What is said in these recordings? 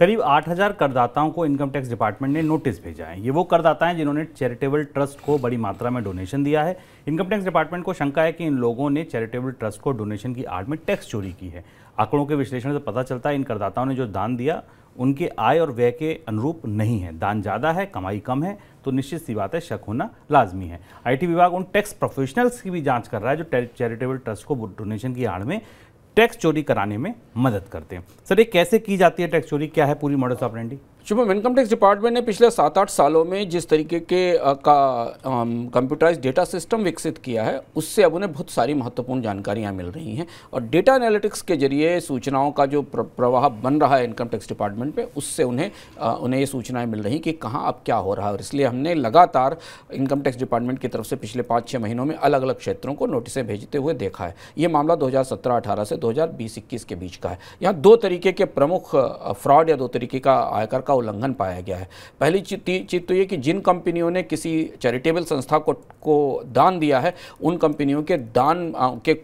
करीब 8000 करदाताओं को इनकम टैक्स डिपार्टमेंट ने नोटिस भेजा है ये वो करदाता हैं जिन्होंने चैरिटेबल ट्रस्ट को बड़ी मात्रा में डोनेशन दिया है इनकम टैक्स डिपार्टमेंट को शंका है कि इन लोगों ने चैरिटेबल ट्रस्ट को डोनेशन की आड़ में टैक्स चोरी की है आंकड़ों के विश्लेषण से पता चलता है इन करदाताओं ने जो दान दिया उनके आय और व्यय के अनुरूप नहीं है दान ज़्यादा है कमाई कम है तो निश्चित सी बात है शक होना लाजमी है आईटी विभाग उन टैक्स प्रोफेशनल्स की भी जांच कर रहा है जो चैरिटेबल ट्रस्ट को डोनेशन की आड़ में टैक्स चोरी कराने में मदद करते हैं सर ये कैसे की जाती है टैक्स चोरी क्या है पूरी modus operandi Shubham income tax department ने पिछले सात आठ सालों में जिस तरीके के आ, का कंप्यूटराइज डेटा सिस्टम विकसित किया है उससे अब उन्हें बहुत सारी महत्वपूर्ण जानकारियां मिल रही हैं और डेटा एनालिटिक्स के जरिए सूचनाओं का जो प्र, प्रवाह बन रहा है इनकम टैक्स डिपार्टमेंट पे उससे उन्हें आ, उन्हें ये सूचनाएँ मिल रही कि कहाँ अब क्या हो रहा है और इसलिए हमने लगातार इनकम टैक्स डिपार्टमेंट की तरफ से पिछले पाँच छः महीनों में अलग अलग क्षेत्रों को नोटिसें भेजते हुए देखा है ये मामला दो हज़ार से दो हज़ार के बीच का है यहाँ दो तरीके के प्रमुख फ्रॉड या दो तरीके का आयकर का उल्लंघन पाया गया है पहली चीज़ तो ये कि जिन कंपनियों ने किसी चैरिटेबल संस्था को को दान दिया है उन कंपनियों के दान के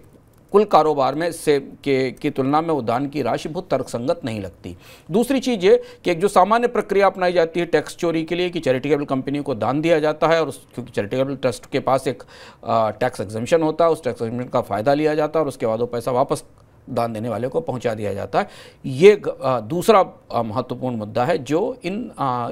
कुल कारोबार में से के की तुलना में उदान की राशि बहुत तर्कसंगत नहीं लगती दूसरी चीज़ ये कि एक जो सामान्य प्रक्रिया अपनाई जाती है टैक्स चोरी के लिए कि चैरिटेबल कंपनी को दान दिया जाता है और उस क्योंकि चैरिटेबल ट्रस्ट के पास एक टैक्स एग्जम्पन होता है उस टैक्स एग्जम्पन का फ़ायदा लिया जाता है और उसके बाद वो पैसा वापस दान देने वाले को पहुंचा दिया जाता है ये दूसरा महत्वपूर्ण मुद्दा है जो इन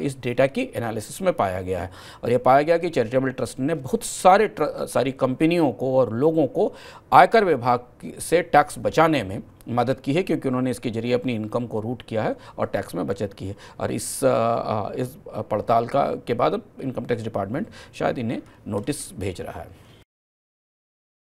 इस डेटा की एनालिसिस में पाया गया है और ये पाया गया कि चैरिटेबल ट्रस्ट ने बहुत सारे सारी कंपनियों को और लोगों को आयकर विभाग से टैक्स बचाने में मदद की है क्योंकि उन्होंने इसके जरिए अपनी इनकम को रूट किया है और टैक्स में बचत की है और इस इस पड़ताल का के बाद इनकम टैक्स डिपार्टमेंट शायद इन्हें नोटिस भेज रहा है